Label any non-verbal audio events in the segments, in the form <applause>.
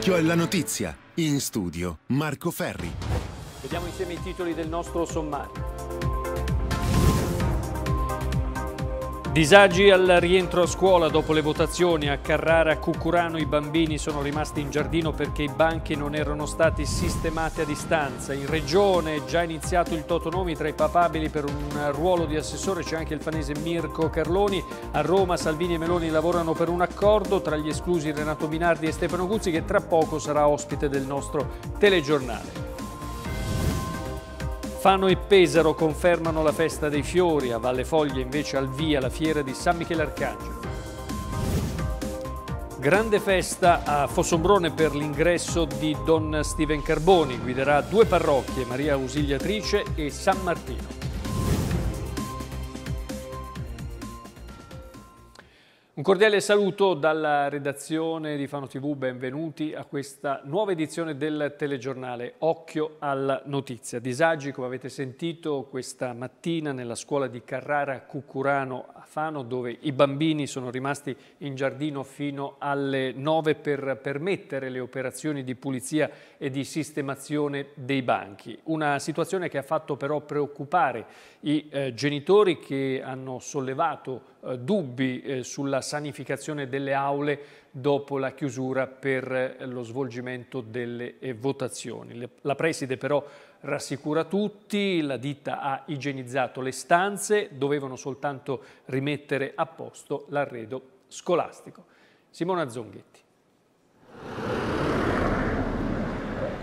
Occhio alla notizia. In studio Marco Ferri. Vediamo insieme i titoli del nostro sommario. Disagi al rientro a scuola dopo le votazioni a Carrara Cucurano i bambini sono rimasti in giardino perché i banchi non erano stati sistemati a distanza. In regione è già iniziato il Totonomi tra i papabili per un ruolo di assessore c'è anche il fanese Mirko Carloni. A Roma Salvini e Meloni lavorano per un accordo tra gli esclusi Renato Binardi e Stefano Guzzi che tra poco sarà ospite del nostro telegiornale. Fano e Pesaro confermano la festa dei fiori, a Valle Foglia invece al via la fiera di San Michele Arcangelo. Grande festa a Fossombrone per l'ingresso di Don Steven Carboni, guiderà due parrocchie, Maria Ausiliatrice e San Martino. Un cordiale saluto dalla redazione di Fano TV, benvenuti a questa nuova edizione del telegiornale Occhio alla notizia. Disagi, come avete sentito questa mattina nella scuola di Carrara Cucurano Caffano dove i bambini sono rimasti in giardino fino alle 9 per permettere le operazioni di pulizia e di sistemazione dei banchi. Una situazione che ha fatto però preoccupare i eh, genitori che hanno sollevato eh, dubbi eh, sulla sanificazione delle aule dopo la chiusura per eh, lo svolgimento delle eh, votazioni. Le, la preside però rassicura tutti, la ditta ha igienizzato le stanze, dovevano soltanto rimettere a posto l'arredo scolastico. Simona Zonghetti.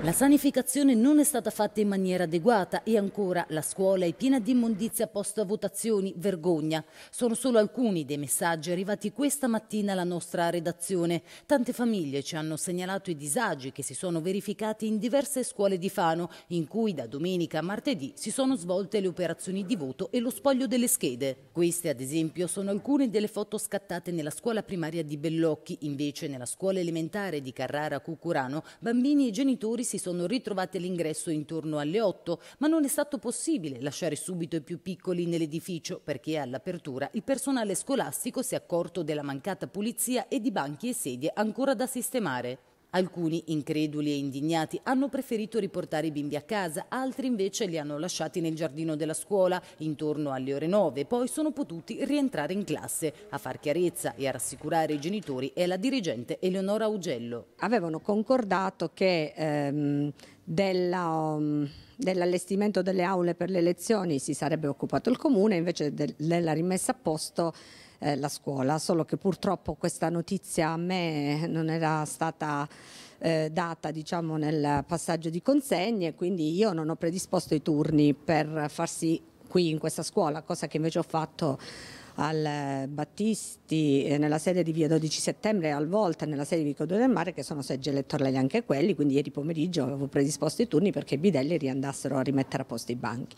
La sanificazione non è stata fatta in maniera adeguata e ancora la scuola è piena di immondizia posto a votazioni, vergogna. Sono solo alcuni dei messaggi arrivati questa mattina alla nostra redazione. Tante famiglie ci hanno segnalato i disagi che si sono verificati in diverse scuole di Fano, in cui da domenica a martedì si sono svolte le operazioni di voto e lo spoglio delle schede. Queste, ad esempio, sono alcune delle foto scattate nella scuola primaria di Bellocchi. Invece, nella scuola elementare di Carrara Cucurano, bambini e genitori si si sono ritrovati all'ingresso intorno alle 8, ma non è stato possibile lasciare subito i più piccoli nell'edificio perché all'apertura il personale scolastico si è accorto della mancata pulizia e di banchi e sedie ancora da sistemare. Alcuni, increduli e indignati, hanno preferito riportare i bimbi a casa, altri invece li hanno lasciati nel giardino della scuola intorno alle ore 9, poi sono potuti rientrare in classe. A far chiarezza e a rassicurare i genitori è la dirigente Eleonora Augello. Avevano concordato che ehm, dell'allestimento um, dell delle aule per le lezioni si sarebbe occupato il comune, invece della rimessa a posto eh, la scuola, solo che purtroppo questa notizia a me non era stata eh, data diciamo, nel passaggio di consegne, quindi io non ho predisposto i turni per farsi qui in questa scuola, cosa che invece ho fatto al Battisti, eh, nella sede di via 12 settembre, al Volta, nella sede di Vicodone del Mare, che sono seggi elettorali anche quelli, quindi ieri pomeriggio avevo predisposto i turni perché i bidelli riandassero a rimettere a posto i banchi.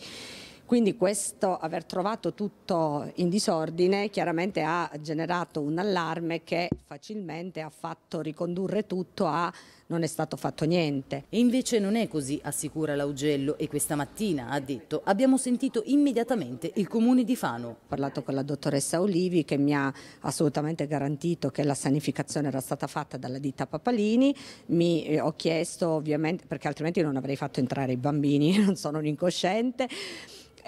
Quindi questo aver trovato tutto in disordine chiaramente ha generato un allarme che facilmente ha fatto ricondurre tutto a non è stato fatto niente. E invece non è così, assicura Laugello e questa mattina ha detto abbiamo sentito immediatamente il comune di Fano. Ho parlato con la dottoressa Olivi che mi ha assolutamente garantito che la sanificazione era stata fatta dalla ditta Papalini, mi eh, ho chiesto ovviamente perché altrimenti non avrei fatto entrare i bambini, <laughs> non sono un incosciente.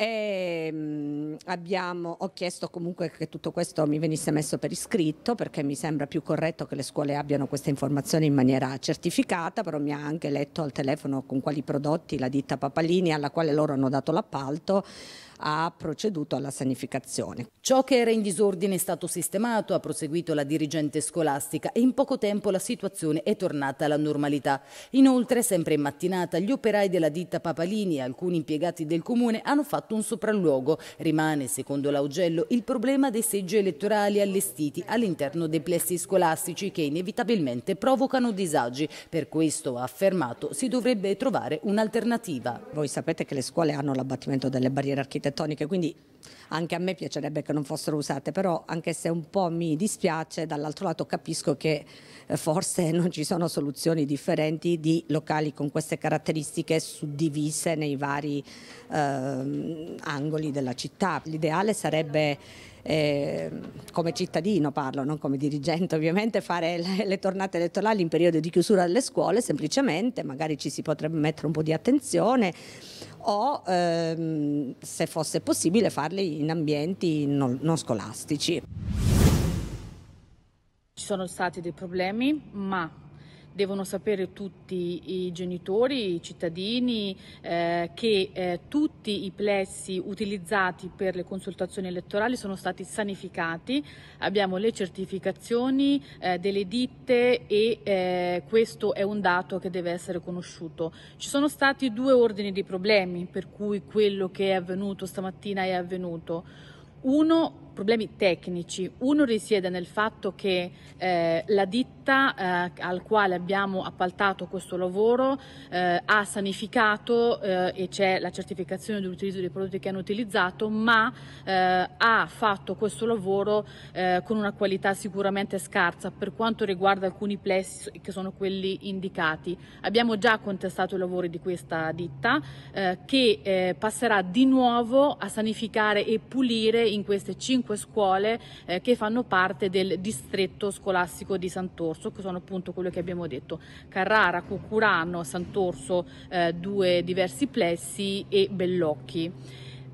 E, ehm, abbiamo, ho chiesto comunque che tutto questo mi venisse messo per iscritto perché mi sembra più corretto che le scuole abbiano queste informazioni in maniera certificata, però mi ha anche letto al telefono con quali prodotti la ditta Papalini alla quale loro hanno dato l'appalto ha proceduto alla sanificazione. Ciò che era in disordine è stato sistemato, ha proseguito la dirigente scolastica e in poco tempo la situazione è tornata alla normalità. Inoltre, sempre in mattinata, gli operai della ditta Papalini e alcuni impiegati del comune hanno fatto un sopralluogo. Rimane, secondo l'Augello, il problema dei seggi elettorali allestiti all'interno dei plessi scolastici che inevitabilmente provocano disagi. Per questo, ha affermato, si dovrebbe trovare un'alternativa. Voi sapete che le scuole hanno l'abbattimento delle barriere architettoniche architettoniche, quindi anche a me piacerebbe che non fossero usate, però anche se un po' mi dispiace, dall'altro lato capisco che eh, forse non ci sono soluzioni differenti di locali con queste caratteristiche suddivise nei vari eh, angoli della città. L'ideale sarebbe eh, come cittadino parlo, non come dirigente ovviamente, fare le, le tornate elettorali in periodo di chiusura delle scuole, semplicemente magari ci si potrebbe mettere un po' di attenzione o ehm, se fosse possibile farle in ambienti non, non scolastici. Ci sono stati dei problemi, ma devono sapere tutti i genitori, i cittadini, eh, che eh, tutti i plessi utilizzati per le consultazioni elettorali sono stati sanificati, abbiamo le certificazioni eh, delle ditte e eh, questo è un dato che deve essere conosciuto. Ci sono stati due ordini di problemi per cui quello che è avvenuto stamattina è avvenuto. Uno, problemi tecnici. Uno risiede nel fatto che eh, la ditta eh, al quale abbiamo appaltato questo lavoro eh, ha sanificato eh, e c'è la certificazione dell'utilizzo dei prodotti che hanno utilizzato, ma eh, ha fatto questo lavoro eh, con una qualità sicuramente scarsa per quanto riguarda alcuni plessi che sono quelli indicati. Abbiamo già contestato i lavori di questa ditta che passerà di nuovo a sanificare e pulire in queste cinque scuole eh, che fanno parte del distretto scolastico di Sant'Orso, che sono appunto quello che abbiamo detto, Carrara, Cucurano, Sant'Orso, eh, due diversi plessi e Bellocchi.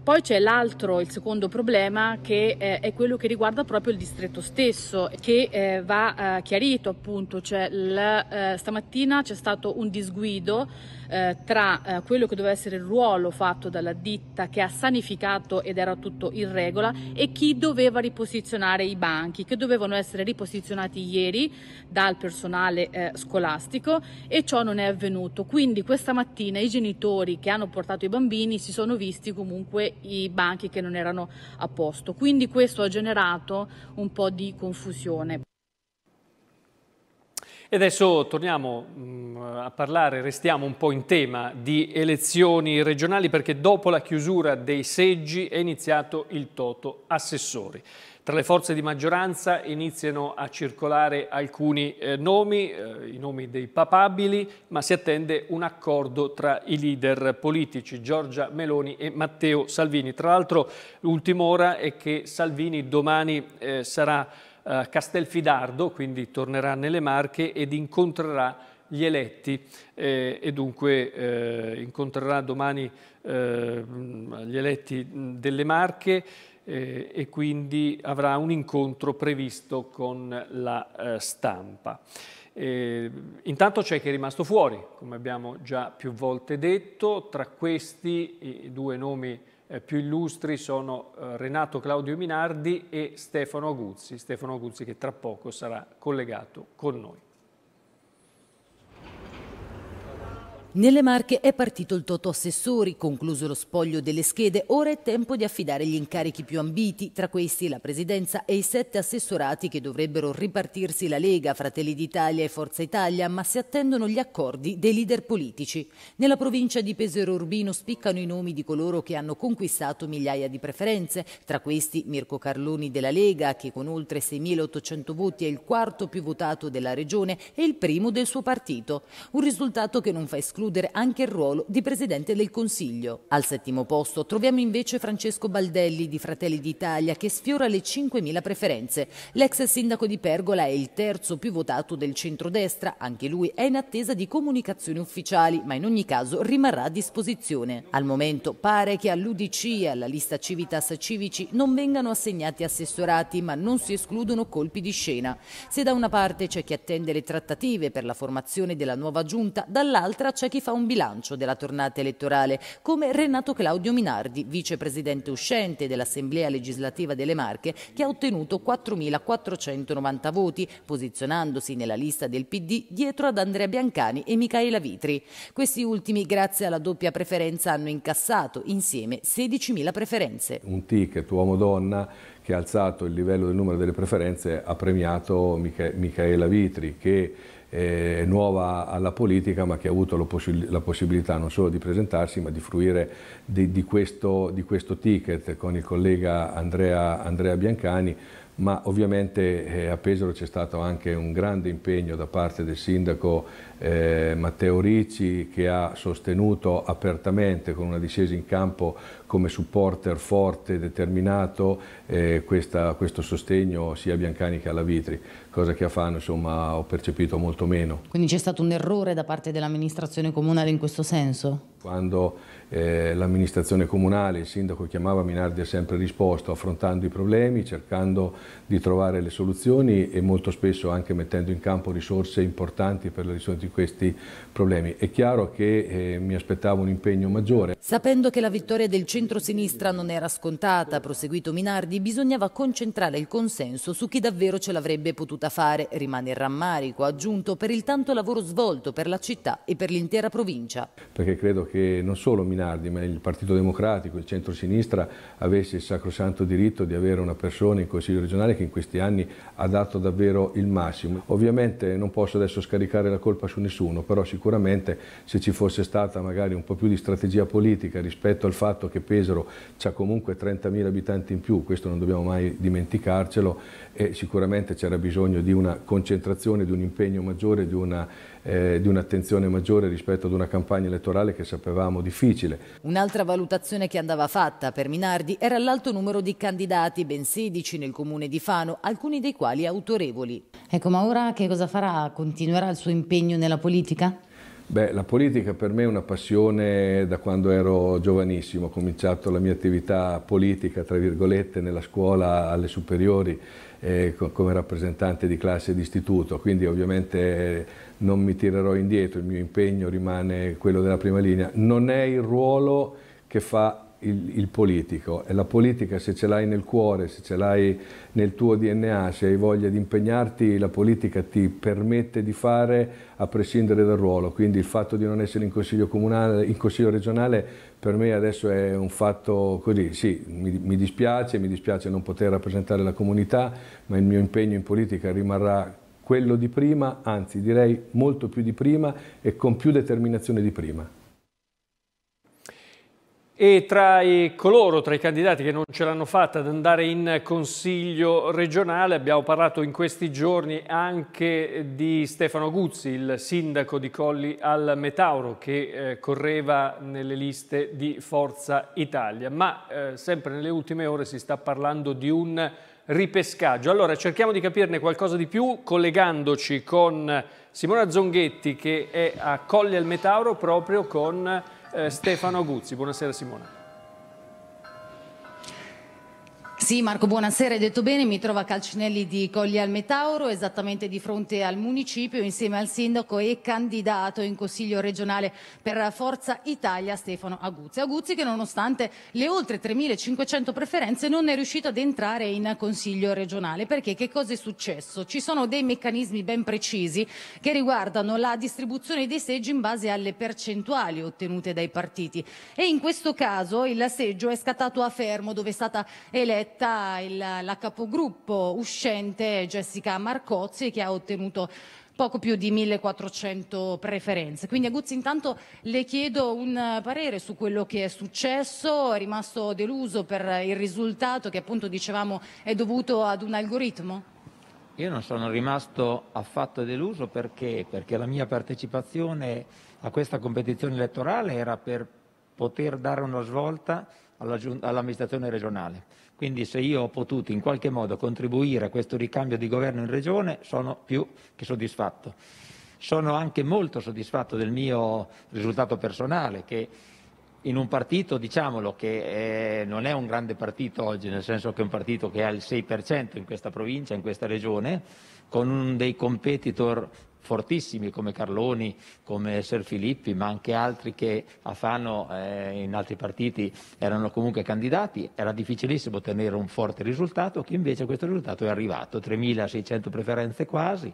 Poi c'è l'altro, il secondo problema, che eh, è quello che riguarda proprio il distretto stesso, che eh, va eh, chiarito appunto. Cioè, stamattina c'è stato un disguido eh, tra eh, quello che doveva essere il ruolo fatto dalla ditta che ha sanificato ed era tutto in regola e chi doveva riposizionare i banchi che dovevano essere riposizionati ieri dal personale eh, scolastico e ciò non è avvenuto. Quindi questa mattina i genitori che hanno portato i bambini si sono visti comunque i banchi che non erano a posto. Quindi questo ha generato un po' di confusione. E adesso torniamo mh, mm, a parlare, restiamo un po' in tema di elezioni regionali perché dopo la chiusura dei seggi è iniziato il toto assessori. Tra le forze di maggioranza iniziano a circolare alcuni eh, nomi, eh, i nomi dei papabili, ma si attende un accordo tra i leader politici Giorgia Meloni e Matteo Salvini. Tra l'altro l'ultima ora è che Salvini domani eh, sarà eh, Castelfidardo, quindi tornerà nelle Marche ed incontrerà gli eletti eh, e dunque eh, incontrerà domani eh, gli eletti delle Marche eh, e quindi avrà un incontro previsto con la stampa. E, intanto c'è chi è rimasto fuori, come abbiamo già più volte detto, tra questi i due nomi eh, più illustri sono eh, Renato Claudio Minardi e Stefano Guzzi, Stefano Guzzi che tra poco sarà collegato con noi. Nelle Marche è partito il Toto Assessori, concluso lo spoglio delle schede, ora è tempo di affidare gli incarichi più ambiti, tra questi la Presidenza e i sette assessorati che dovrebbero ripartirsi la Lega, Fratelli d'Italia e Forza Italia, ma si attendono gli accordi dei leader politici. Nella provincia di Pesero Urbino spiccano i nomi di coloro che hanno conquistato migliaia di preferenze, tra questi Mirko Carloni della Lega, che con oltre 6.800 voti è il quarto più votato della regione e il primo del suo partito. Un risultato che non fa escludere escludere anche il ruolo di Presidente del Consiglio. Al settimo posto troviamo invece Francesco Baldelli di Fratelli d'Italia che sfiora le 5.000 preferenze. L'ex sindaco di Pergola è il terzo più votato del centrodestra, anche lui è in attesa di comunicazioni ufficiali, ma in ogni caso rimarrà a disposizione. Al momento pare che all'UDC e alla lista Civitas Civici non vengano assegnati assessorati, ma non si escludono colpi di scena. Se da una parte c'è chi attende le trattative per la formazione della nuova giunta, dall'altra c'è c'è chi fa un bilancio della tornata elettorale, come Renato Claudio Minardi, vicepresidente uscente dell'Assemblea legislativa delle Marche, che ha ottenuto 4.490 voti, posizionandosi nella lista del PD dietro ad Andrea Biancani e Micaela Vitri. Questi ultimi, grazie alla doppia preferenza, hanno incassato insieme 16.000 preferenze. Un ticket uomo-donna che ha alzato il livello del numero delle preferenze ha premiato Mica Micaela Vitri, che eh, nuova alla politica ma che ha avuto la, possibilità non solo di presentarsi ma di fruire di, di, questo, di questo, ticket con il collega Andrea, Andrea Biancani ma ovviamente eh, a Pesaro c'è stato anche un grande impegno da parte del sindaco eh, Matteo Ricci che ha sostenuto apertamente con una discesa in campo come supporter forte, e determinato eh, questa, questo sostegno sia a Biancani che alla Vitri, cosa che a Fano insomma, ho percepito molto meno. Quindi c'è stato un errore da parte dell'amministrazione comunale in questo senso? Quando eh, l'amministrazione comunale, il sindaco chiamava Minardi ha sempre risposto affrontando i problemi, cercando di trovare le soluzioni e molto spesso anche mettendo in campo risorse importanti per la risoluzione di questi problemi. È chiaro che eh, mi aspettavo un impegno maggiore. Sapendo che la vittoria del centro-sinistra non era scontata, proseguito Minardi, bisognava concentrare il consenso su chi davvero ce l'avrebbe potuta fare. Rimane il rammarico aggiunto per il tanto lavoro svolto per la città e per l'intera provincia. Perché credo che non solo Minardi Minardi, ma il Partito Democratico, il centro-sinistra avesse il sacrosanto diritto di avere una persona in Consiglio regionale che in questi anni ha dato davvero il massimo. Ovviamente non posso adesso scaricare la colpa su nessuno, però sicuramente se ci fosse stata magari un po' più di strategia politica rispetto al fatto che Pesaro ha comunque 30.000 abitanti in più, questo non dobbiamo mai dimenticarcelo, e sicuramente c'era bisogno di una concentrazione, di un impegno maggiore, di una eh, di un'attenzione maggiore rispetto ad una campagna elettorale che sapevamo difficile. Un'altra valutazione che andava fatta per Minardi era l'alto numero di candidati, ben 16 nel comune di Fano, alcuni dei quali autorevoli. Ecco, ma ora che cosa farà? Continuerà il suo impegno nella politica? Beh, la politica per me è una passione da quando ero giovanissimo, ho cominciato la mia attività politica, tra virgolette, nella scuola alle superiori eh, come rappresentante di classe e di istituto, quindi ovviamente non mi tirerò indietro, il mio impegno rimane quello della prima linea. Non è il ruolo che fa il, il, politico e la politica se ce l'hai nel cuore, se ce l'hai nel tuo DNA, se hai voglia di impegnarti, la politica ti permette di fare a prescindere dal ruolo, quindi il fatto di non essere in consiglio, comunale, in consiglio regionale per me adesso è un fatto così, sì, mi, mi dispiace, mi dispiace non poter rappresentare la comunità, ma il mio impegno in politica rimarrà quello di prima, anzi direi molto più di prima e con più determinazione di prima. E tra i, coloro, tra i candidati che non ce l'hanno fatta ad andare in consiglio regionale, abbiamo parlato in questi giorni anche di Stefano Guzzi, il sindaco di Colli al Metauro, che eh, correva nelle liste di Forza Italia. Ma eh, sempre nelle ultime ore si sta parlando di un ripescaggio. Allora cerchiamo di capirne qualcosa di più collegandoci con Simona Zonghetti che è a Colli al Metauro proprio con eh, Stefano Guzzi. Buonasera Simona. Sì Marco, buonasera, hai detto bene, mi trovo a Calcinelli di Colli al Metauro, esattamente di fronte al municipio, insieme al sindaco e candidato in consiglio regionale per Forza Italia Stefano Aguzzi. Aguzzi che nonostante le oltre 3.500 preferenze non è riuscito ad entrare in consiglio regionale, perché che cosa è successo? Ci sono dei meccanismi ben precisi che riguardano la distribuzione dei seggi in base alle percentuali ottenute dai partiti e in questo caso il seggio è scattato a Fermo dove è stata eletta diretta il, la capogruppo uscente Jessica Marcozzi che ha ottenuto poco più di 1400 preferenze. Quindi Aguzzi intanto le chiedo un parere su quello che è successo, è rimasto deluso per il risultato che appunto dicevamo è dovuto ad un algoritmo? Io non sono rimasto affatto deluso perché, perché la mia partecipazione a questa competizione elettorale era per poter dare una svolta all'amministrazione regionale. Quindi se io ho potuto in qualche modo contribuire a questo ricambio di governo in regione sono più che soddisfatto. Sono anche molto soddisfatto del mio risultato personale che in un partito, diciamolo, che è, non è un grande partito oggi, nel senso che è un partito che ha il 6% in questa provincia, in questa regione, con dei competitor fortissimi come Carloni, come Ser Filippi, ma anche altri che a Fano eh, in altri partiti erano comunque candidati, era difficilissimo ottenere un forte risultato che invece questo risultato è arrivato, 3.600 preferenze quasi,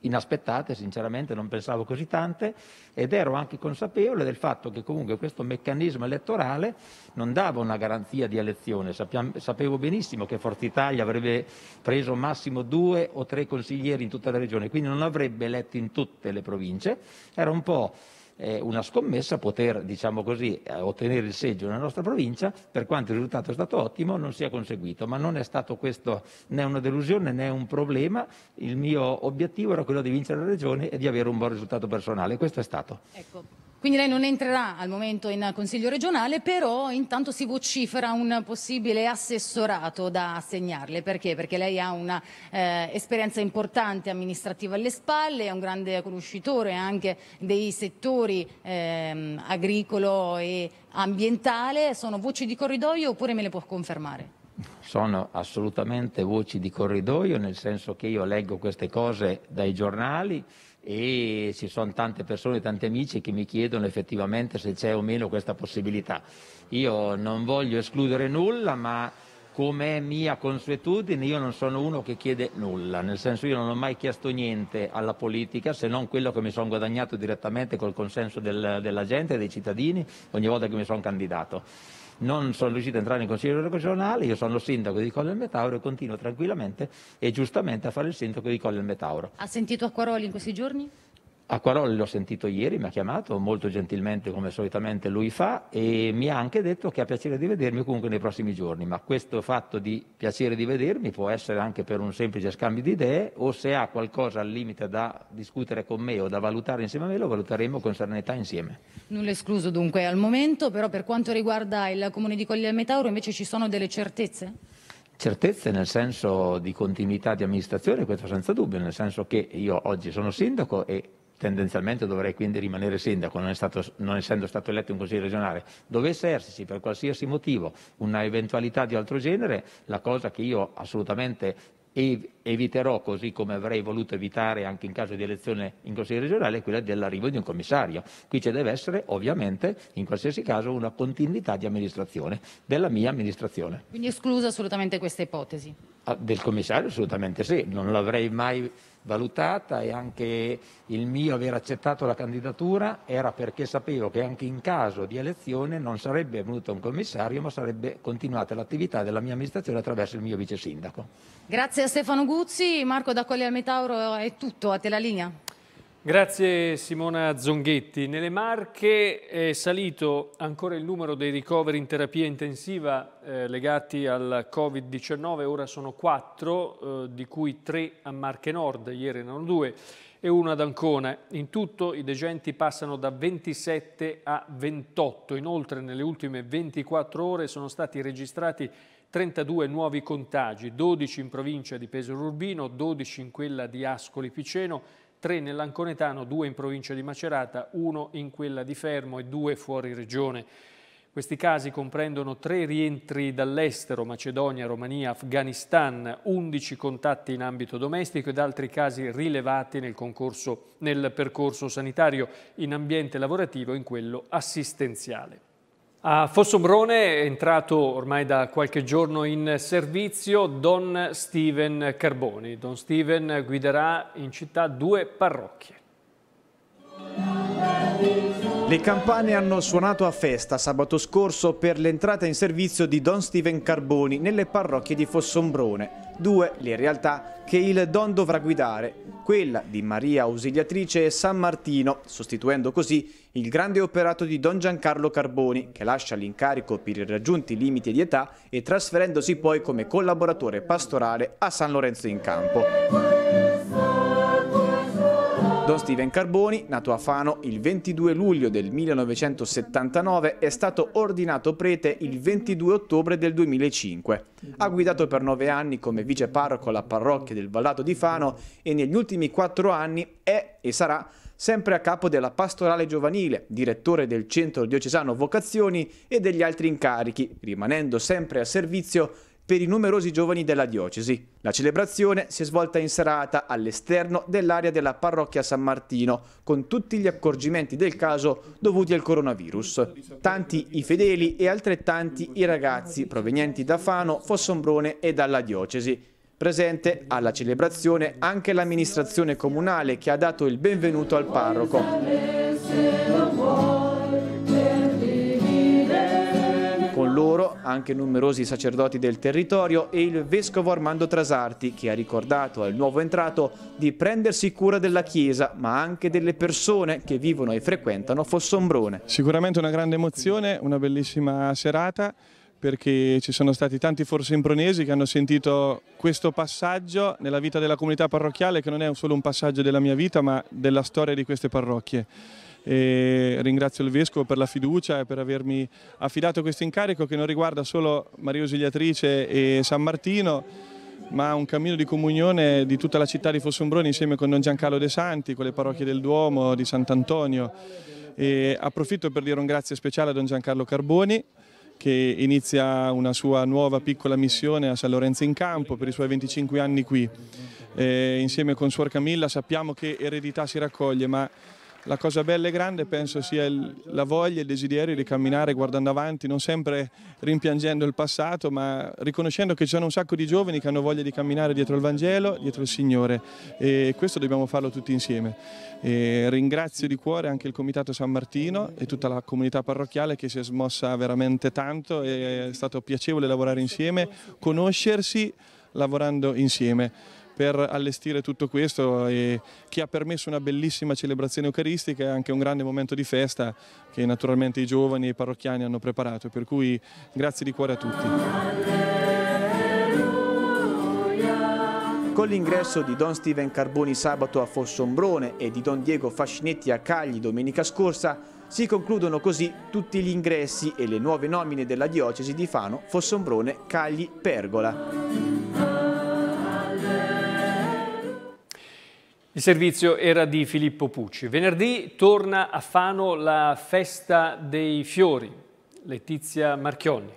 inaspettate, sinceramente non pensavo così tante, ed ero anche consapevole del fatto che comunque questo meccanismo elettorale non dava una garanzia di elezione. sapevo benissimo che Forza Italia avrebbe preso massimo due o tre consiglieri in tutta la regione, quindi non avrebbe eletto in tutte le province. Era un po' eh, una scommessa poter, diciamo così, eh, ottenere il seggio nella nostra provincia, per quanto il risultato è stato ottimo, non sia conseguito, ma non è stato questo né una delusione né un problema, il mio obiettivo era quello di vincere la regione e di avere un buon risultato personale, questo è stato. Ecco. Quindi lei non entrerà al momento in Consiglio regionale, però intanto si vocifera un possibile assessorato da assegnarle. Perché? Perché lei ha un'esperienza eh, importante amministrativa alle spalle, è un grande conoscitore anche dei settori eh, agricolo e ambientale. Sono voci di corridoio oppure me le può confermare? Sono assolutamente voci di corridoio, nel senso che io leggo queste cose dai giornali, e ci sono tante persone, tanti amici che mi chiedono effettivamente se c'è o meno questa possibilità. Io non voglio escludere nulla, ma come mia consuetudine io non sono uno che chiede nulla, nel senso io non ho mai chiesto niente alla politica se non quello che mi sono guadagnato direttamente col consenso del, della gente, dei cittadini, ogni volta che mi sono candidato non sono riuscito ad entrare in consiglio regionale, io sono sindaco di Colle del Metauro e continuo tranquillamente e giustamente a fare il sindaco di Colle del Metauro. Ha sentito Acquaroli in questi giorni? Acquaroli l'ho sentito ieri, mi ha chiamato molto gentilmente come solitamente lui fa e mi ha anche detto che ha piacere di vedermi comunque nei prossimi giorni, ma questo fatto di piacere di vedermi può essere anche per un semplice scambio di idee o se ha qualcosa al limite da discutere con me o da valutare insieme a me lo valuteremo con serenità insieme. Nulla escluso dunque al momento, però per quanto riguarda il comune di Colle del Metauro invece ci sono delle certezze? certezze nel senso di continuità di amministrazione, questo senza dubbio, nel senso che io oggi sono sindaco e tendenzialmente dovrei quindi rimanere sindaco, non, stato, non, essendo stato eletto in consiglio regionale, dovesse esserci per qualsiasi motivo una eventualità di altro genere, la cosa che io assolutamente eviterò, così come avrei voluto evitare anche in caso di elezione in consiglio regionale, è quella dell'arrivo di un commissario. Qui ci deve essere ovviamente, in qualsiasi caso, una continuità di amministrazione, della mia amministrazione. Quindi esclusa assolutamente questa ipotesi? Ah, del commissario assolutamente sì, non l'avrei mai valutata e anche il mio aver accettato la candidatura era perché sapevo che anche in caso di elezione non sarebbe venuto un commissario ma sarebbe continuata l'attività della mia amministrazione attraverso il mio vice sindaco. Grazie a Stefano Guzzi, Marco da Colli al Metauro è tutto, a te la linea. Grazie Simona Zonghetti. Nelle Marche è salito ancora il numero dei ricoveri in terapia intensiva eh, legati al Covid-19, ora sono quattro, eh, di cui tre a Marche Nord, ieri erano due, e uno ad Ancona. In tutto i degenti passano da 27 a 28. Inoltre nelle ultime 24 ore sono stati registrati 32 nuovi contagi, 12 in provincia di Pesaro Urbino, 12 in quella di Ascoli Piceno, tre nell'Anconetano, due in provincia di Macerata, uno in quella di Fermo e due fuori regione. Questi casi comprendono tre rientri dall'estero, Macedonia, Romania, Afghanistan, 11 contatti in ambito domestico ed altri casi rilevati nel, concorso, nel percorso sanitario, in ambiente lavorativo e in quello assistenziale. A Fossombrone è entrato ormai da qualche giorno in servizio Don Steven Carboni. Don Steven guiderà in città due parrocchie. Le campane hanno suonato a festa sabato scorso per l'entrata in servizio di Don Steven Carboni nelle parrocchie di Fossombrone, due le realtà che il Don dovrà guidare, quella di Maria Ausiliatrice e San Martino, sostituendo così il grande operato di Don Giancarlo Carboni, che lascia l'incarico per i raggiunti limiti di età e trasferendosi poi come collaboratore pastorale a San Lorenzo in Campo. Don Steven Carboni, nato a Fano il 22 luglio del 1979, è stato ordinato prete il 22 ottobre del 2005. Ha guidato per nove anni come vice parroco alla parrocchia del Vallato di Fano e negli ultimi quattro anni è e sarà sempre a capo della pastorale giovanile, direttore del centro diocesano vocazioni e degli altri incarichi, rimanendo sempre a servizio per i numerosi giovani della diocesi. La celebrazione si è svolta in serata all'esterno dell'area della parrocchia San Martino, con tutti gli accorgimenti del caso dovuti al coronavirus. Tanti i fedeli e altrettanti i ragazzi provenienti da Fano, Fossombrone e dalla diocesi Presente alla celebrazione anche l'amministrazione comunale che ha dato il benvenuto al parroco. Con loro anche numerosi sacerdoti del territorio e il vescovo Armando Trasarti che ha ricordato al nuovo entrato di prendersi cura della chiesa ma anche delle persone che vivono e frequentano Fossombrone. Sicuramente una grande emozione, una bellissima serata perché ci sono stati tanti forse impronesi che hanno sentito questo passaggio nella vita della comunità parrocchiale che non è solo un passaggio della mia vita ma della storia di queste parrocchie. E ringrazio il Vescovo per la fiducia e per avermi affidato questo incarico che non riguarda solo Maria Ausiliatrice e San Martino ma un cammino di comunione di tutta la città di Fossombroni insieme con Don Giancarlo De Santi, con le parrocchie del Duomo, di Sant'Antonio. E approfitto per dire un grazie speciale a Don Giancarlo Carboni che inizia una sua nuova piccola missione a San Lorenzo in Campo per i suoi 25 anni qui. Eh, insieme con Suor Camilla sappiamo che eredità si raccoglie, ma la cosa bella e grande penso sia il, la voglia e il desiderio di camminare guardando avanti, non sempre rimpiangendo il passato, ma riconoscendo che ci sono un sacco di giovani che hanno voglia di camminare dietro il Vangelo, dietro il Signore e questo dobbiamo farlo tutti insieme. E ringrazio di cuore anche il Comitato San Martino e tutta la comunità parrocchiale che si è smossa veramente tanto, è stato piacevole lavorare insieme, conoscersi lavorando insieme per allestire tutto questo e che ha permesso una bellissima celebrazione eucaristica e anche un grande momento di festa che naturalmente i giovani e i parrocchiani hanno preparato, per cui grazie di cuore a tutti. Con l'ingresso di Don Steven Carboni sabato a Fossombrone e di Don Diego Fascinetti a Cagli domenica scorsa, si concludono così tutti gli ingressi e le nuove nomine della diocesi di Fano, Fossombrone, Cagli, Pergola. Il servizio era di Filippo Pucci. Venerdì torna a Fano la Festa dei Fiori, Letizia Marchionni.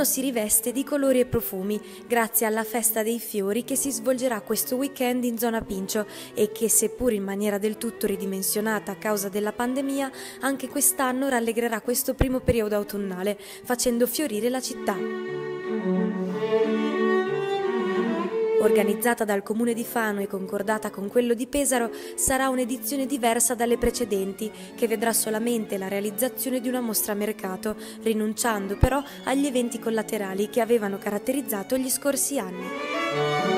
Milano si riveste di colori e profumi grazie alla Festa dei Fiori che si svolgerà questo weekend in zona Pincio e che, seppur in maniera del tutto ridimensionata a causa della pandemia, anche quest'anno rallegrerà questo primo periodo autunnale, facendo fiorire la città. Organizzata dal comune di Fano e concordata con quello di Pesaro, sarà un'edizione diversa dalle precedenti, che vedrà solamente la realizzazione di una mostra a mercato, rinunciando però agli eventi collaterali che avevano caratterizzato gli scorsi anni.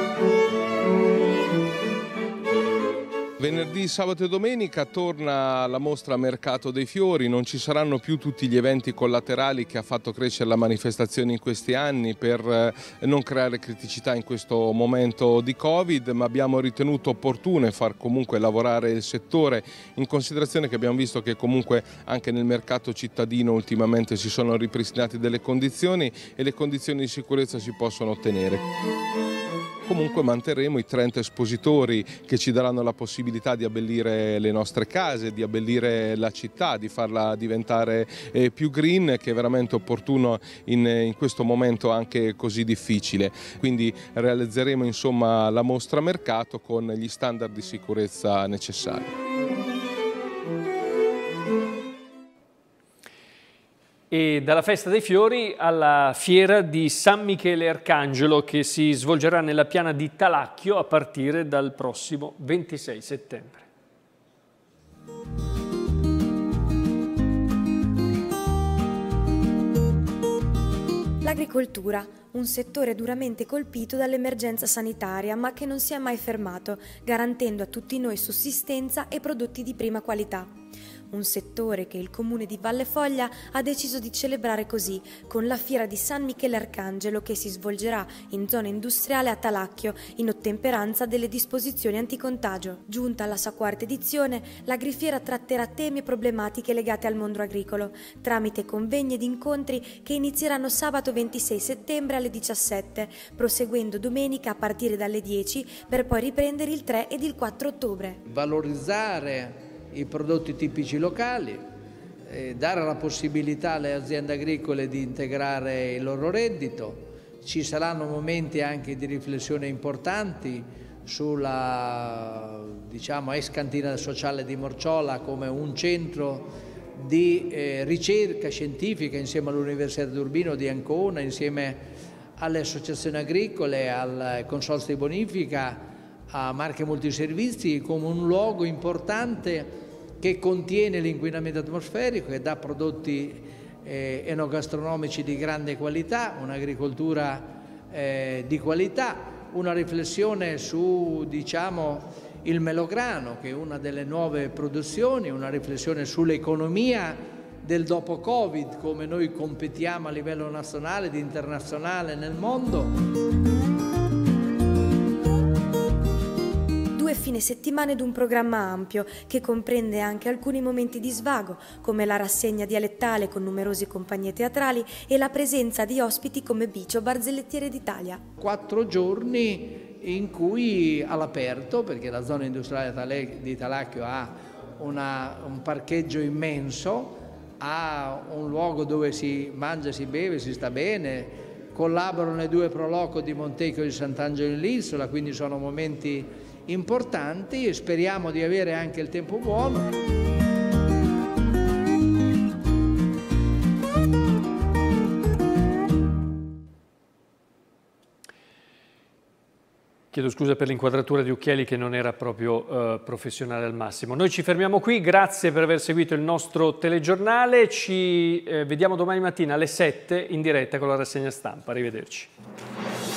Venerdì, sabato e domenica torna la mostra Mercato dei Fiori, non ci saranno più tutti gli eventi collaterali che ha fatto crescere la manifestazione in questi anni per eh, non creare criticità in questo momento di Covid, ma abbiamo ritenuto opportune far comunque lavorare il settore in considerazione che abbiamo visto che comunque anche nel mercato cittadino ultimamente si sono ripristinate delle condizioni e le condizioni di sicurezza si possono ottenere comunque manterremo i 30 espositori che ci daranno la possibilità di abbellire le nostre case, di abbellire la città, di farla diventare eh, più green che è veramente opportuno in, in questo momento anche così difficile. Quindi realizzeremo insomma la mostra mercato con gli standard di sicurezza necessari. e dalla Festa dei Fiori alla Fiera di San Michele Arcangelo che si svolgerà nella piana di Talacchio a partire dal prossimo 26 settembre. L'agricoltura, un settore duramente colpito dall'emergenza sanitaria ma che non si è mai fermato, garantendo a tutti noi sussistenza e prodotti di prima qualità un settore che il comune di Valle Foglia ha deciso di celebrare così, con la fiera di San Michele Arcangelo che si svolgerà in zona industriale a Talacchio, in ottemperanza delle disposizioni anticontagio. Giunta alla sua quarta edizione, la Grifiera tratterà temi e problematiche legate al mondo agricolo, tramite convegni ed incontri che inizieranno sabato 26 settembre alle 17, proseguendo domenica a partire dalle 10 per poi riprendere il 3 ed il 4 ottobre. Valorizzare i prodotti tipici locali, eh, dare la possibilità alle aziende agricole di integrare il loro reddito. Ci saranno momenti anche di riflessione importanti sulla diciamo, ex cantina sociale di Morciola come un centro di eh, ricerca scientifica insieme all'Università d'Urbino di Ancona, insieme alle associazioni agricole, al Consorzio di Bonifica, a Marche Multiservizi come un luogo importante che contiene l'inquinamento atmosferico, e dà prodotti eh, enogastronomici di grande qualità, un'agricoltura eh, di qualità, una riflessione su diciamo, il melograno, che è una delle nuove produzioni, una riflessione sull'economia del dopo Covid, come noi competiamo a livello nazionale ed internazionale nel mondo. fine settimana ed un programma ampio che comprende anche alcuni momenti di svago, come la rassegna dialettale con numerose compagnie teatrali e la presenza di ospiti come Bicio Barzellettiere d'Italia. Quattro giorni in cui all'aperto, perché la zona industriale di Talacchio ha una, un parcheggio immenso, ha un luogo dove si mangia, si beve, si sta bene, collaborano i due proloco di Montecchio e di Sant'Angelo in Lissola, quindi sono momenti importanti e speriamo di avere anche il tempo buono. Chiedo scusa per l'inquadratura di Occhiali che non era proprio eh, professionale al massimo. Noi ci fermiamo qui, grazie per aver seguito il nostro telegiornale, ci eh, vediamo domani mattina alle 7 in diretta con la rassegna stampa. Arrivederci.